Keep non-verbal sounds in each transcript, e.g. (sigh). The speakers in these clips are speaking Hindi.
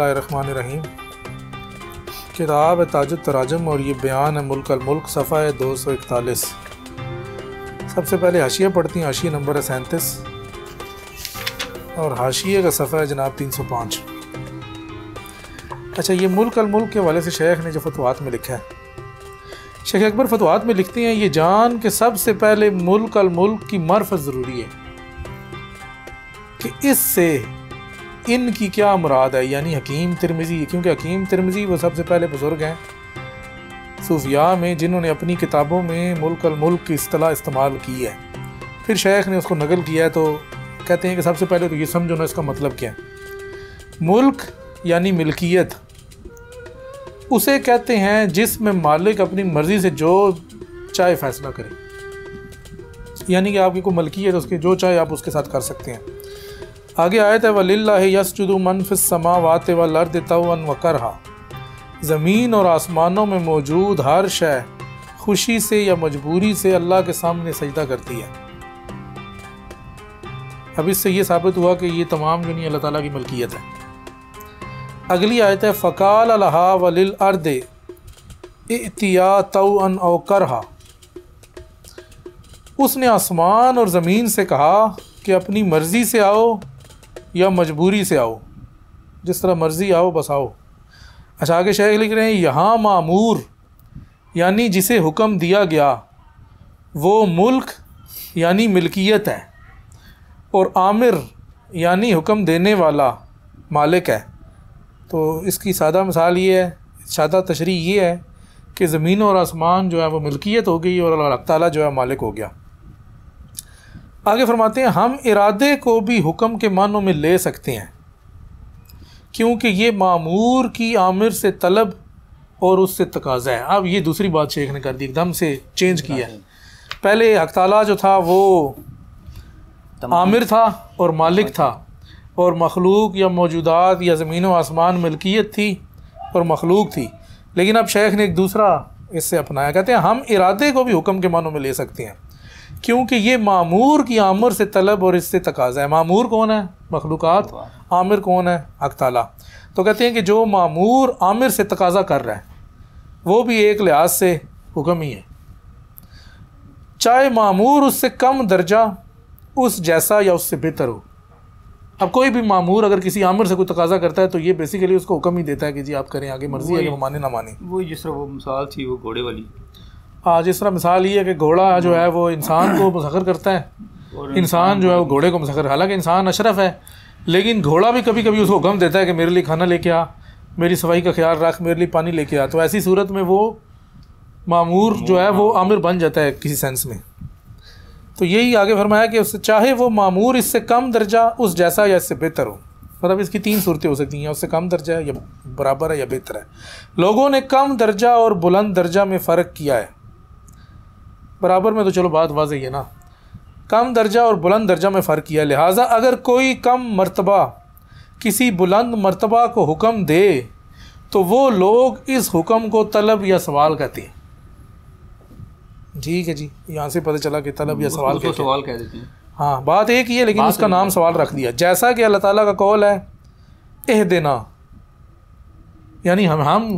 रहीम किताब है ताज तराजम और ये बयान है मुल्क अलमुल्क सफ़ा है दो सौ इकतालीस सबसे पहले हाशिया पढ़ती हैं हाशिया नंबर है सैंतीस और हाशिए का सफ़ा है जनाब तीन सौ पाँच अच्छा ये मुल्क अलमुल्क के वाले से शेख ने जो फतवात में लिखा है शेख अकबर फतवात में लिखती हैं ये जान के सबसे पहले मुल्क अलमुल्क की मार्फत ज़रूरी है कि इससे इन की क्या मुराद है यानी हकीम तिरमिज़ी क्योंकि हकीम तिरमिज़ी वो सबसे पहले बुज़ुर्ग हैं सूफिया में जिन्होंने अपनी किताबों में मुल्क मुल्क की असलाह इस्तेमाल की है फिर शेख ने उसको नकल किया है तो कहते हैं कि सबसे पहले तो ये समझो ना इसका मतलब क्या है मुल्क यानी मिल्कियत उसे कहते हैं जिसमें मालिक अपनी मर्ज़ी से जो चाहे फ़ैसला करे यानी कि आपकी कोई मलकियत है तो उसके जो चाहे आप उसके साथ कर सकते हैं आगे आयत है वल्ला यसजुदु मनफिस समा वात व लर्द तवन व करहा ज़मीन और आसमानों में मौजूद हर शय खुशी से या मजबूरी से अल्लाह के सामने सजदा करती है अब इससे ये साबित हुआ कि ये तमाम जो नहीं अल्लाह ताला की मलकियत है अगली आयत है फ़काल अलहा वलिल अर्द इतिया तवन और करहा उसने आसमान और ज़मीन से कहा कि अपनी मर्ज़ी से आओ या मजबूरी से आओ जिस तरह मर्ज़ी आओ बस आओ अच्छा आगे शेख लिख रहे हैं यहाँ मामूर यानी जिसे हुक्म दिया गया वो मुल्क यानी मिल्कियत है और आमिर यानी हुक्म देने वाला मालिक है तो इसकी सादा मिसाल ये है सादा तशरी ये है कि ज़मीन और आसमान जो है वो मिल्कियत हो गई और अल्लाह ताली जो है मालिक हो गया आगे फरमाते हैं हम इरादे को भी हुक्म के मानों में ले सकते हैं क्योंकि ये मामूर की आमिर से तलब और उससे तकाजा है अब ये दूसरी बात शेख ने कर दी एकदम से चेंज किया है पहले हक जो था वो आमिर था और मालिक था और मखलूक या मौजूदात या ज़मीन व आसमान मिल्कियत थी और मखलूक थी लेकिन अब शेख ने एक दूसरा इससे अपनाया कहते हैं हम इरादे को भी हुक्म के मानों में ले सकते हैं क्योंकि ये मामूर की आमर से तलब और इससे तकाजा है मामूर कौन है मखलूक आमिर कौन है अकताला तो कहते हैं कि जो मामूर आमिर से तकाजा कर रहा है वो भी एक लिहाज से हुक्म ही है चाहे मामूर उससे कम दर्जा उस जैसा या उससे बेहतर हो अब कोई भी मामूर अगर किसी आमिर से कोई तकाजा करता है तो ये बेसिकली उसको हुक्म ही देता है कि जी आप करें आगे मर्जी है कि माने ना माने वो जिस तरह वो मिसाल थी वो घोड़े वाली जिस तरह मिसाल ये है कि घोड़ा जो है वो इंसान को मुसखर करता है इंसान जो है वो घोड़े को मुसखर हालांकि इंसान अशरफ है लेकिन घोड़ा भी कभी कभी उसको गम देता है कि मेरे लिए खाना लेके आ मेरी सफाई का ख्याल रख मेरे लिए पानी लेके आ तो ऐसी सूरत में वो मामूर जो है वो आमिर बन जाता है किसी सेंस में तो यही आगे फरमाया कि उससे चाहे वो मामूर इससे कम दर्जा उस जैसा या इससे बेहतर हो मतलब इसकी तीन सूरतें हो सकती हैं उससे कम दर्जा है या बराबर है या बेहतर है लोगों ने कम दर्जा और बुलंद दर्जा में फ़र्क किया है बराबर में तो चलो बात वाज है ना कम दर्जा और बुलंद दर्जा में फ़र्क किया लिहाजा अगर कोई कम मरतबा किसी बुलंद मरतबा को हुक्म दे तो वो लोग इस हुक्म को तलब या सवाल कहते हैं ठीक है जी यहाँ से पता चला कि तलब या सवाल तो कहते सवाल कह देते हैं हाँ बात एक ही है लेकिन उसका नाम सवाल रख दिया जैसा कि अल्लाह ताला का कौल है एह देना यानी हम हम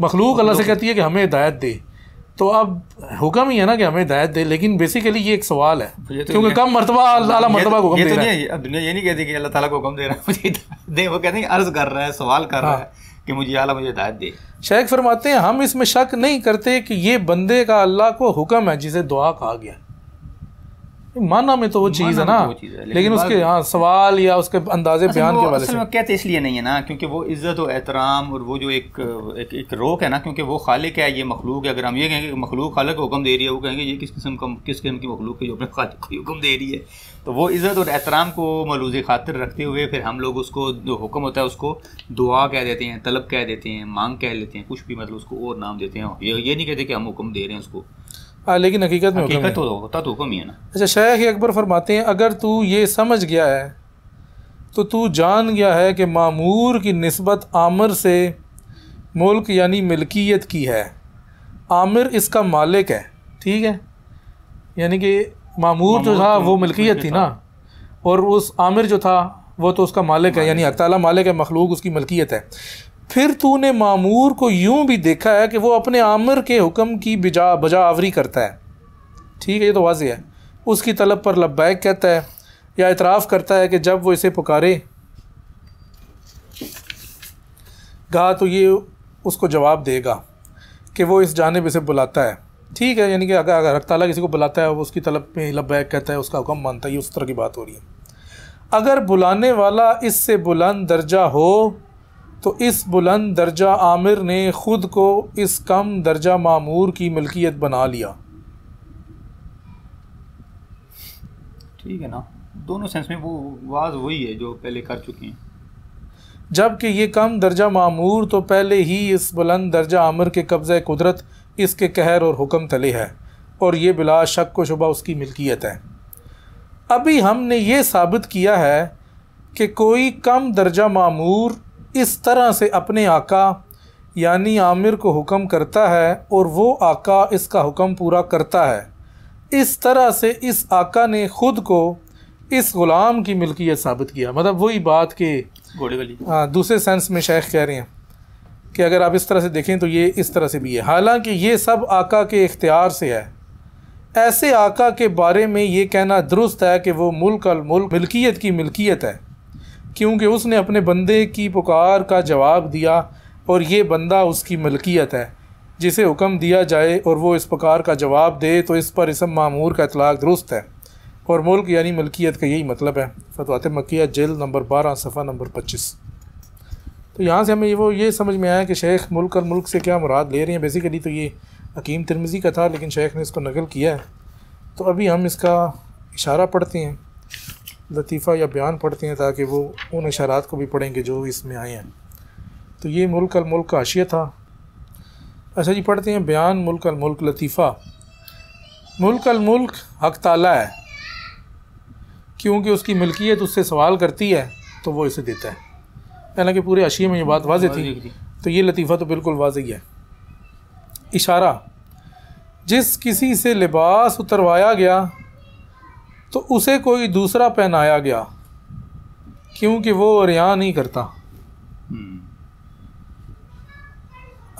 मखलूक अल्लाह से कहती है कि हमें हिदायत दे तो अब हुक्म ही है ना कि हमें हिदायत दे लेकिन बेसिकली ये एक सवाल है तो क्योंकि कम मरतबा अला मरतबा को ये तो, तो नहीं है दुनिया ये नहीं कहती कि अल्लाह ताला को हुक्म दे रहा है मुझे दे वो कहते हैं अर्ज कर रहा है सवाल कर रहा हाँ। है कि मुझे अला मुझे हिदायत दे शेख फरमाते हैं हम इसमें शक नहीं करते कि ये बंदे का अल्लाह को हुक्म है जिसे दुआ कहा गया माना में तो वो चीज़ है तो ना चीज़ है, लेकिन, उसके हाँ सवाल या उसके अंदाजे बयान के वाले से कहते इसलिए नहीं है ना क्योंकि वो इज़्ज़त और एहतराम और वो जो एक एक, एक रोक है ना क्योंकि वो खालिक है ये मखलूक है अगर हम ये कहेंगे कि मखलूक खालिक हुक्म दे रही है वो कहेंगे ये किस किस्म का किस किस्म की मखलूक है जो अपने खालिक को हुक्म दे रही है तो वो इज़्ज़त और एहतराम को मलूज खातिर रखते हुए फिर हम लोग उसको जो हुक्म होता है उसको दुआ कह देते हैं तलब कह देते हैं मांग कह लेते हैं कुछ भी मतलब उसको और नाम देते हैं ये ये नहीं कहते कि हम हुक्म दे रहे हैं उसको आ, लेकिन हकीकत में हकीकत होता तो-, तो हुक्म ही है ना अच्छा शेख अकबर फरमाते हैं अगर तू ये समझ गया है तो तू जान गया है कि मामूर की नस्बत आमिर से मुल्क यानी मिल्कियत की है आमिर इसका मालिक है ठीक है यानी कि मामूर जो था तो वो मिल्कियत थी ना और उस आमिर जो था वो तो उसका मालिक है यानी अक मालिक है मखलूक उसकी मलकियत है फिर तूने मामूर को यूं भी देखा है कि वो अपने आमिर के हुक्म की बिजा बजा आवरी करता है ठीक है ये तो वाजी है उसकी तलब पर लब्बैक कहता है या इतराफ़ करता है कि जब वो इसे पुकारे गा तो ये उसको जवाब देगा कि वो इस जानब इसे बुलाता है ठीक है यानी कि अगर अगर ताला किसी को बुलाता है वो उसकी तलब में लब्बैक कहता है उसका हुक्म मानता है ये उस तरह की बात हो रही है अगर बुलाने वाला इससे बुलंद दर्जा हो तो इस बुलंद दर्जा आमिर ने ख़ुद को इस कम दर्जा मामूर की मिल्कियत बना लिया ठीक है ना दोनों सेंस में वो वाज वही है जो पहले कर चुके हैं जबकि ये कम दर्जा मामूर तो पहले ही इस बुलंद दर्जा आमिर के कब्जे कुदरत इसके कहर और हुक्म तले है और ये बिला शक को शुबा उसकी मिल्कियत है अभी हमने ये साबित किया है कि कोई कम दर्जा मामूर इस तरह से अपने आका यानी आमिर को हुक्म करता है और वो आका इसका हुक्म पूरा करता है इस तरह से इस आका ने ख़ुद को इस ग़ुलाम की मिल्कियत साबित किया मतलब वही बात कि हाँ दूसरे सेंस में शेख कह रहे हैं कि अगर आप इस तरह से देखें तो ये इस तरह से भी है हालांकि ये सब आका के इख्तियार से है ऐसे आका के बारे में ये कहना दुरुस्त है कि वो मुल्क अल मुल्क मिल्कियत की मिल्कियत है क्योंकि उसने अपने बंदे की पुकार का जवाब दिया और ये बंदा उसकी मलकियत है जिसे हुक्म दिया जाए और वो इस पुकार का जवाब दे तो इस पर इसम मामूर का इतलाक़ दुरुस्त है और मुल्क यानी मलकियत का यही मतलब है फतवात मकिया जेल नंबर बारह सफ़ा नंबर पच्चीस तो यहाँ से हमें वो ये समझ में आया कि शेख मुल्क और मुल्क से क्या मुराद ले रहे हैं बेसिकली तो ये हकीम तिरमिज़ी का था लेकिन शेख ने इसको नकल किया है तो अभी हम इसका इशारा पढ़ते हैं लतीफ़ा या बयान पढ़ते हैं ताकि वो उन इशारात को भी पढ़ेंगे जो इसमें आए हैं तो ये मुल्क अल मुल्क का आशिया था अच्छा जी पढ़ते हैं बयान मुल्क अल मुल्क लतीफ़ा मुल्क अल मुल्क हक ताला है क्योंकि उसकी मिल्कियत उससे सवाल करती है तो वो इसे देता है हालांकि पूरे अशिया में ये बात वाज थी तो ये लतीफ़ा तो बिल्कुल वाज है इशारा जिस किसी से लिबास उतरवाया गया तो उसे कोई दूसरा पहनाया गया क्योंकि वो रिया नहीं करता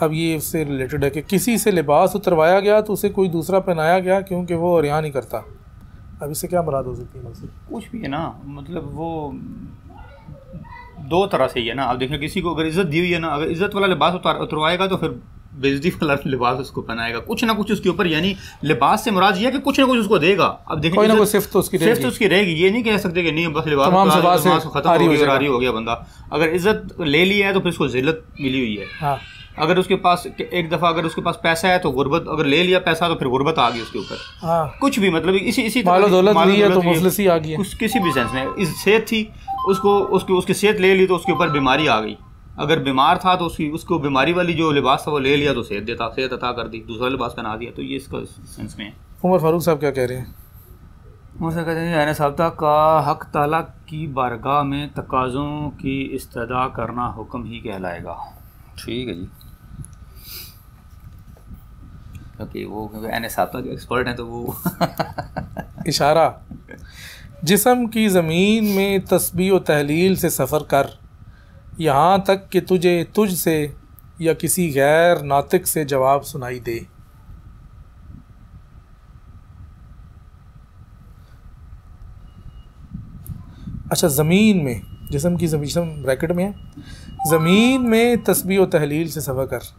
अब ये इससे रिलेटेड है कि किसी से लिबास उतरवाया गया तो उसे कोई दूसरा पहनाया गया क्योंकि वो रिया नहीं करता अब इससे क्या मुराद हो सकती है मतलब कुछ भी है ना मतलब वो दो तरह से ही है ना आप देखें किसी को अगर इज़्ज़त दी हुई है ना अगर इज़्ज़त वाला लिबास उतरवाएगा तो फिर बेजती वाला लिबास उसको पहनाएगा कुछ ना कुछ उसके ऊपर यानी लिबास से मुराद यह कि कुछ ना कुछ उसको देगा अब देखो कोई ना कोई सिर्फ तो उसकी सिर्फ तो उसकी रहेगी ये नहीं कह सकते कि नहीं बस लिबास खत्म हो गया बंदा अगर इज्जत ले लिया है तो फिर उसको जिल्लत मिली हुई है हाँ। अगर उसके पास एक दफ़ा अगर उसके पास पैसा है तो गुर्बत अगर ले लिया पैसा तो फिर गुर्बत आ गई उसके ऊपर हाँ। कुछ भी मतलब इसी इसी मालो दौलत ली है तो मुफलसी आ गई किसी भी सेंस में सेहत थी उसको उसकी उसकी सेहत ले ली तो उसके ऊपर बीमारी आ गई अगर बीमार था तो उसकी उसको बीमारी वाली जो लिबास था वो ले लिया तो सेहत देता सेहत अता कर दी दूसरा लिबास पहना दिया तो ये इसका सेंस में है उमर फारूक साहब क्या कह रहे हैं उमर साहब कहते हैं एन साबता का हक तला की बारगाह में तकाज़ों की इस्तदा करना हुक्म ही कहलाएगा ठीक है जी क्योंकि वो क्योंकि एन साबता के एक्सपर्ट हैं तो वो (laughs) इशारा जिसम की ज़मीन में तस्बी व तहलील से सफ़र कर यहाँ तक कि तुझे तुझ से या किसी गैर नातिक से जवाब सुनाई दे अच्छा ज़मीन में जिसम की जिसम ब्रैकेट में है ज़मीन में तस्बी व तहलील से सबक कर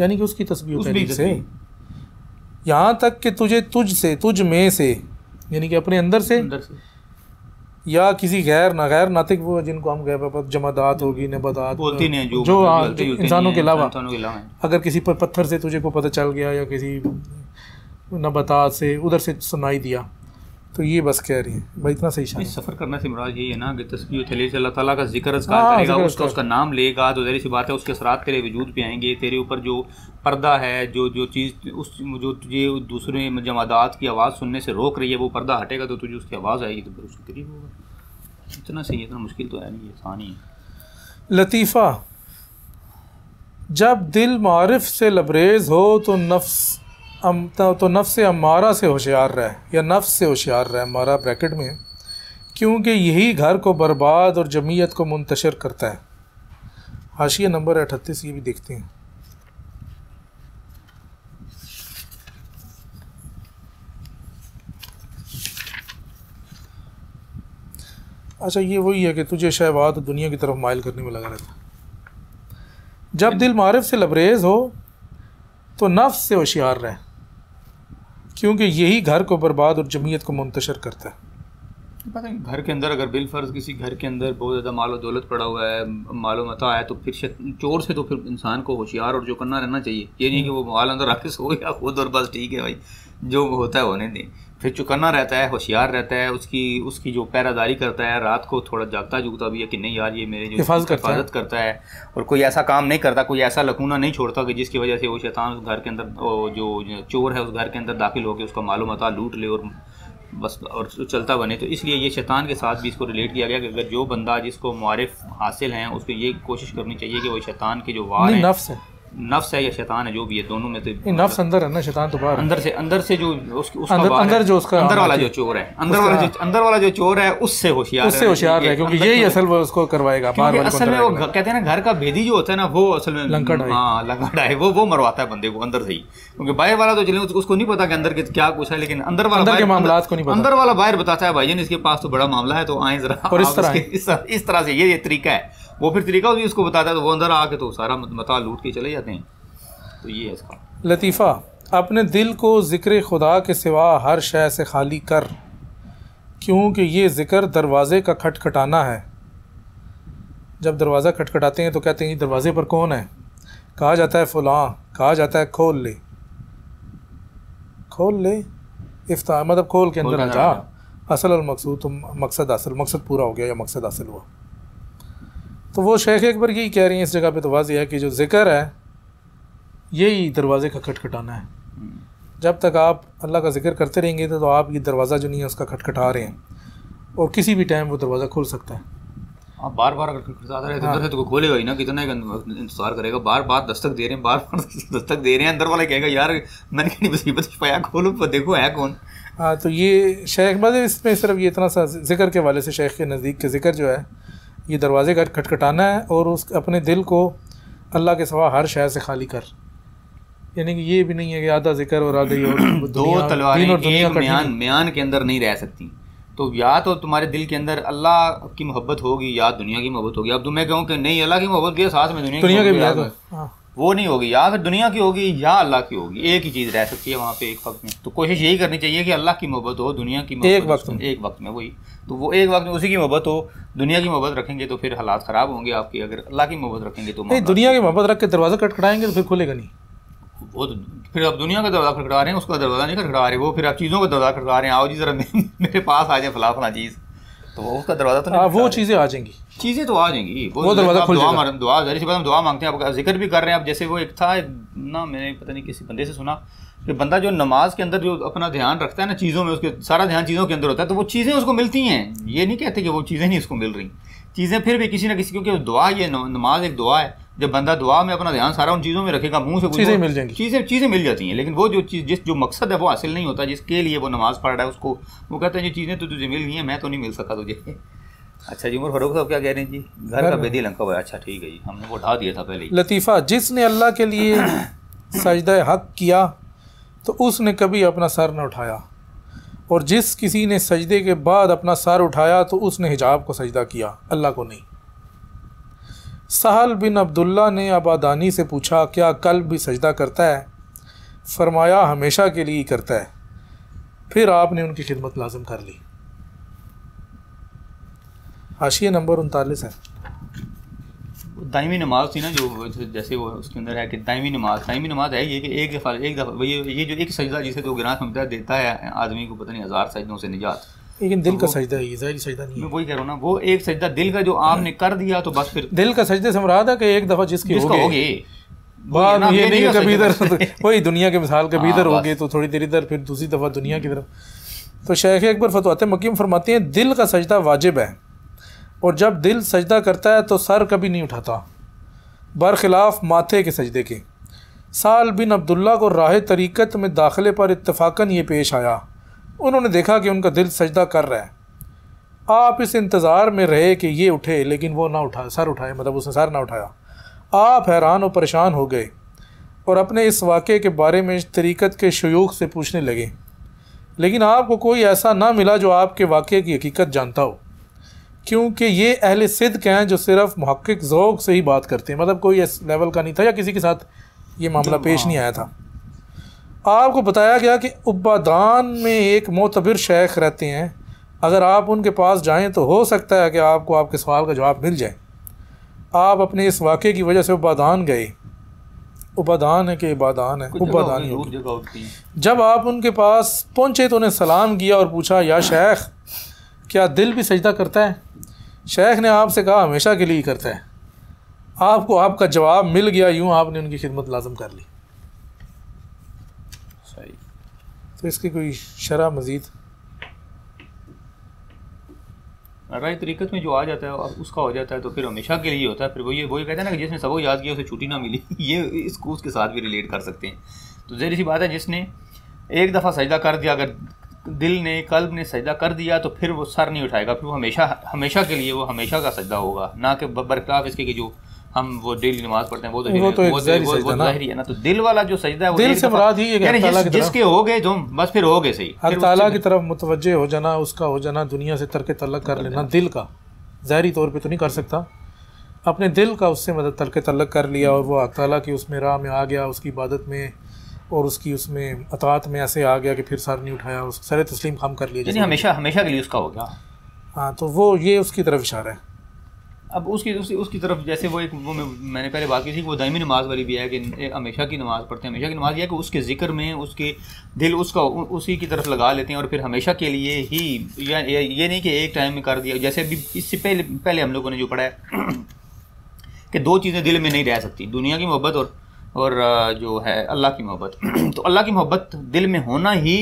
यानी कि उसकी तस्बी व तहलील से यहाँ तक कि तुझे तुझ से तुझ में से यानी कि अपने अंदर से, अंदर से। या किसी गैर ना गैर नातिक वो जिनको हम गए जमादात होगी नबादात होती नहीं जो जो इंसानों के अलावा अगर किसी पर पत्थर से तुझे को पता चल गया या किसी नबादात से उधर से सुनाई दिया तो ये बस कह रही है भाई इतना सही शामिल सफ़र करना से मराज यही है ना कि तस्वीर चले से अल्लाह ताला का जिक्र अजकार हाँ, करेगा उसका उसका नाम लेगा तो जहरी सी बात है उसके असरात तेरे वजूद पे आएंगे तेरे ऊपर जो पर्दा है जो जो चीज़ उस जो तुझे दूसरे जमादात की आवाज़ सुनने से रोक रही है वो पर्दा हटेगा तो तुझे उसकी आवाज़ आएगी तो फिर उसके करीब होगा इतना सही इतना मुश्किल तो है नहीं आसानी है लतीफ़ा जब दिल मारफ से लबरेज हो तो नफ्स अम तो, तो से अमारा से होशियार रहे या नफ़ से होशियार रहे हमारा ब्रैकेट में क्योंकि यही घर को बर्बाद और जमीयत को मुंतशर करता है हाशिया नंबर अठतीस ये भी देखते हैं अच्छा ये वही है कि तुझे शहवात दुनिया की तरफ माइल करने में लगा रहता जब दिल मारफ से लबरेज हो तो नफ्स से होशियार रहें क्योंकि यही घर को बर्बाद और जमीयत को मुंतशर करता है पता है घर के अंदर अगर बिलफर्ज किसी घर के अंदर बहुत ज़्यादा मालो दौलत पड़ा हुआ है मालो मता है तो फिर चोर से तो फिर इंसान को होशियार और जो करना रहना चाहिए ये नहीं कि वो माल अंदर रख सो या खुद और बस ठीक है भाई जो होता है होने दें फिर चुकन्ना रहता है होशियार रहता है उसकी उसकी जो पैरादारी करता है रात को थोड़ा जागता जुगता भी है कि नहीं यार ये मेरे जो हिफाजत करता, है। करता है और कोई ऐसा काम नहीं करता कोई ऐसा लकूना नहीं छोड़ता कि जिसकी वजह से वो शैतान उस घर के अंदर जो चोर है उस घर के अंदर दाखिल होकर उसका मालूम आता लूट ले और बस और चलता बने तो इसलिए ये शैतान के साथ भी इसको रिलेट किया गया कि अगर जो बंदा जिसको मुआरफ हासिल हैं उसको ये कोशिश करनी चाहिए कि वो शैतान के जो वार हैं नफ्स है नफ्स है या शैतान है जो भी है दोनों में तो नफ्स अंदर है ना शैतान तो बाहर अंदर से अंदर से जो उसकी उसका अंदर, अंदर जो उसका अंदर वाला जो चोर है अंदर वाला जो अंदर वाला जो चोर है उससे होशियार उससे होशियार है क्योंकि यही असल वो उसको करवाएगा बाहर वाले असल में वो कहते हैं ना घर का भेदी जो होता है ना वो असल में लंकड़ हाँ लंकड़ा है वो वो मरवाता है बंदे को अंदर से ही क्योंकि बाहर वाला तो चले उसको नहीं पता कि अंदर के क्या कुछ है लेकिन अंदर वाला के मामला को नहीं पता अंदर वाला बाहर बताता है भाई जान इसके पास तो बड़ा मामला है तो आए जरा इस तरह से ये तरीका है वो फिर तरीका भी उसको बताता है तो वो अंदर आके तो सारा मता लूट के चले जाते हैं तो ये है इसका लतीफ़ा अपने दिल को ज़िक्र खुदा के सिवा हर शय से खाली कर क्योंकि ये ज़िक्र दरवाज़े का खटखटाना है जब दरवाज़ा खटखटाते हैं तो कहते हैं दरवाज़े पर कौन है कहा जाता है फलां कहा जाता है खोल ले खोल ले इफ्तार मतलब खोल के अंदर आ जा असल मकसूद तो मकसद असल मकसद पूरा हो गया या मकसद हासिल हुआ तो वो शेख अकबर यही कह रही हैं इस जगह पे तो वाजी है कि जो ज़िक्र है यही दरवाज़े का खटखटाना है जब तक आप अल्लाह का जिक्र करते रहेंगे तो, आप ये दरवाज़ा जो नहीं है उसका खटखटा रहे हैं और किसी भी टाइम वो दरवाज़ा खुल सकता है आप बार बार अगर खटखटाते रहे तो हाँ। तो खोलेगा ही ना कितना इंतजार करेगा बार बार दस्तक दे रहे हैं बार बार (laughs) दस्तक दे रहे हैं अंदर वाला कहेगा यार मैंने कहीं मुसीबत पाया खोलो पर देखो है कौन हाँ तो ये शेख बस इसमें सिर्फ ये इतना सा जिक्र के वाले से शेख के नज़दीक के जिक्र जो है ये दरवाज़े का खटखटाना है और उस अपने दिल को अल्लाह के सवा हर शहर से खाली कर यानी कि ये भी नहीं है कि आधा जिक्र और आधा ये (clears throat) दो तलवारें और दुनिया म्यान के अंदर नहीं रह सकती तो या तो तुम्हारे दिल के अंदर अल्लाह की मोहब्बत होगी या दुनिया की मोहब्बत होगी अब तो मैं कहूँ कि नहीं अल्लाह की मोहब्बत के साथ में दुनिया की मोहब्बत वो नहीं होगी या फिर दुनिया की होगी या अल्लाह की होगी एक ही चीज़ रह सकती है वहाँ पे एक वक्त में तो कोशिश यही करनी चाहिए कि अल्लाह की मोहब्बत हो दुनिया की एक वक्त में एक वक्त में वही तो वो एक वक्त में उसी की मोहब्बत हो दुनिया की मोहब्बत रखेंगे तो फिर हालात ख़राब होंगे आपकी अगर अल्लाह की मोहब्बत रखेंगे तो नहीं दुनिया की मोहब्बत रख के दरवाज़ा कटकड़ाएंगे तो फिर खुलेगा नहीं वो तो फिर आप दुनिया का दरवाज़ा खटखटा रहे हैं उसका दरवाज़ा नहीं खटखड़ा रहे वो फिर आप चीज़ों का दरवाज़ा खटखड़ा रहे हैं आओ जी ज़रा मेरे पास आ जाए फला फला चीज़ तो उसका दरवाज़ा तो नहीं वो चीज़ें आ जाएंगी चीज़ें तो आ जाएंगी वो, दरवाज़ा खुल दुआ दुआ हम दुआ मांगते हैं आप जिक्र भी कर रहे हैं आप जैसे वो एक था ना मैंने पता नहीं किसी बंदे से सुना कि बंदा जो नमाज के अंदर जो अपना ध्यान रखता है ना चीज़ों में उसके सारा ध्यान चीज़ों के अंदर होता है तो वो चीज़ें उसको मिलती हैं ये नहीं कहते कि वो चीज़ें नहीं उसको मिल रही चीज़ें फिर भी किसी ना किसी क्योंकि दुआ ये नमाज एक दुआ है जब बंदा दुआ में अपना ध्यान सारा उन चीज़ों में रखेगा मुंह से चीज़ें मिल जाएंगी चीज़ें चीज़ें मिल जाती हैं लेकिन वो जो चीज़ जिस जो मकसद है वो हासिल नहीं होता जिसके लिए वो नमाज़ पढ़ रहा है उसको वो कहते हैं ये चीज़ें तो तुझे मिल गई हैं मैं तो नहीं मिल सका तुझे (laughs) अच्छा जी उमर फरूक साहब क्या कह रहे हैं जी घर का बेदी लंका हुआ अच्छा ठीक है जी हमने वो उठा दिया था पहले लतीफ़ा जिसने अल्लाह के लिए (coughs) सजद हक किया तो उसने कभी अपना सर न उठाया और जिस किसी ने सजदे के बाद अपना सर उठाया तो उसने हिजाब को सजदा किया अल्लाह को नहीं सहल बिन अब्दुल्ला ने आबादानी से पूछा क्या कल भी सजदा करता है फरमाया हमेशा के लिए करता है फिर आपने उनकी खिदमत लाजम कर ली हाशिए नंबर उनतालीस है दायमी नमाज थी ना जो जैसे वो उसके अंदर है कि दायमी नमाज दायमी नमाज है ये कि एक दफ़ा एक दफ़ा ये ये जो एक सजदा जिसे तो ग्राह समझा देता है आदमी को पता नहीं हज़ार सजदों से निजात लेकिन दिल का सजदा है ये जाहिर सजदा नहीं मैं वही कह रहा हूँ ना वो एक सजदा दिल का जो आपने कर दिया तो बस फिर दिल का सजदे से मुराद है कि एक दफ़ा जिसकी हो गई बात ये, नहीं है कभी (laughs) इधर वही दुनिया के मिसाल कभी हाँ, इधर हो गए तो थोड़ी देर इधर फिर दूसरी दफ़ा दुनिया की तरफ तो शेख अकबर फतवाते मकीम फरमाते हैं दिल का सजदा वाजिब है और जब दिल सजदा करता है तो सर कभी नहीं उठाता बरखिलाफ़ माथे के सजदे के साल बिन अब्दुल्ला को राह तरीक़त में दाखिले पर इतफ़ाक़न ये पेश आया उन्होंने देखा कि उनका दिल सजदा कर रहा है आप इस इंतज़ार में रहे कि ये उठे लेकिन वो ना उठा सर उठाए मतलब उसने सर ना उठाया आप हैरान और परेशान हो गए और अपने इस वाक़े के बारे में तरीक़त के शयूख से पूछने लगे लेकिन आपको कोई ऐसा ना मिला जो आपके वाक़े की हकीकत जानता हो क्योंकि ये अहल के हैं जो सिर्फ महक्क से ही बात करते हैं मतलब कोई इस लेवल का नहीं था या किसी के साथ ये मामला हाँ। पेश नहीं आया था आपको बताया गया कि उबादान में एक मोतबिर शेख रहते हैं अगर आप उनके पास जाएं तो हो सकता है कि आपको आपके सवाल का जवाब मिल जाए आप अपने इस वाक़े की वजह से उबादान गए उबादान है कि इबादान है उबादानी जब आप उनके पास पहुँचे तो उन्हें सलाम किया और पूछा या शेख क्या दिल भी सजदा करता है शेख ने आपसे कहा हमेशा के लिए करता है आपको आपका जवाब मिल गया यूँ आपने उनकी खिदमत लाजम कर ली तो इसकी कोई शरह मज़ीद राय तरीक़त में जो आ जाता है अब उसका हो जाता है तो फिर हमेशा के लिए होता है फिर वो ये वो ये कहते हैं ना कि जिसने सबको याद किया उसे छुट्टी ना मिली (laughs) ये इसको उसके साथ भी रिलेट कर सकते हैं तो जहर सी बात है जिसने एक दफ़ा सजदा कर दिया अगर दिल ने कल्ब ने सजदा कर दिया तो फिर वो सर नहीं उठाएगा फिर वो हमेशा हमेशा के लिए वो हमेशा का सजदा होगा ना कि बरकाफ इसके कि जो हम वो डेली नमाज पढ़ते हैं वो तो वो तो, तो है ना तो दिल वाला जो सजदा है दिल से मुराद ही है जिस, जिसके हो गए तुम बस फिर हो गए सही अल्लाह ताला की तरफ मुतवज्जे हो जाना उसका हो जाना दुनिया से तरक तलक कर लेना दिल का ज़ाहरी तौर पे तो नहीं कर सकता अपने दिल का उससे मदद तरक तलक कर लिया और वो अल्लाह ताला की उसमें राह में आ गया उसकी इबादत में और उसकी उसमें अतात में ऐसे आ गया कि फिर सर नहीं उठाया उस सर तस्लीम खम कर लिया हमेशा हमेशा के लिए उसका हो गया हाँ तो वो ये उसकी तरफ इशारा है अब उसकी उसकी उसकी तरफ जैसे वो एक वो मैंने पहले बात की थी वो दायमी नमाज वाली भी है कि हमेशा की नमाज पढ़ते हैं हमेशा की नमाज यह है कि उसके जिक्र में उसके दिल उसका उसी की तरफ लगा लेते हैं और फिर हमेशा के लिए ही या ये नहीं कि एक टाइम में कर दिया जैसे अभी इससे पहले पहले हम लोगों ने जो पढ़ा है (clears throat) कि दो चीज़ें दिल में नहीं रह सकती दुनिया की मोहब्बत और और जो है अल्लाह की मोहब्बत (clears throat) तो अल्लाह की मोहब्बत दिल में होना ही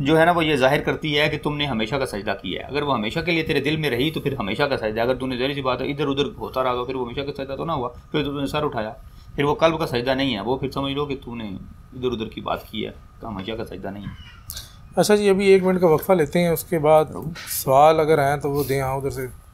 जो है ना वो ये जाहिर करती है कि तुमने हमेशा का सजदा किया है अगर वो हमेशा के लिए तेरे दिल में रही तो फिर हमेशा का सजदा अगर तूने जहरी सी बात है इधर उधर होता रहा तो फिर वो हमेशा का सजदा तो ना हुआ फिर तुमने तो सर उठाया फिर वो कल्ब का सजदा नहीं है वो फिर समझ लो कि तूने इधर उधर की बात की है तो हमेशा का सजदा नहीं है अच्छा जी अभी एक मिनट का वक्फा लेते हैं उसके बाद सवाल अगर हैं तो वो दें हाँ उधर से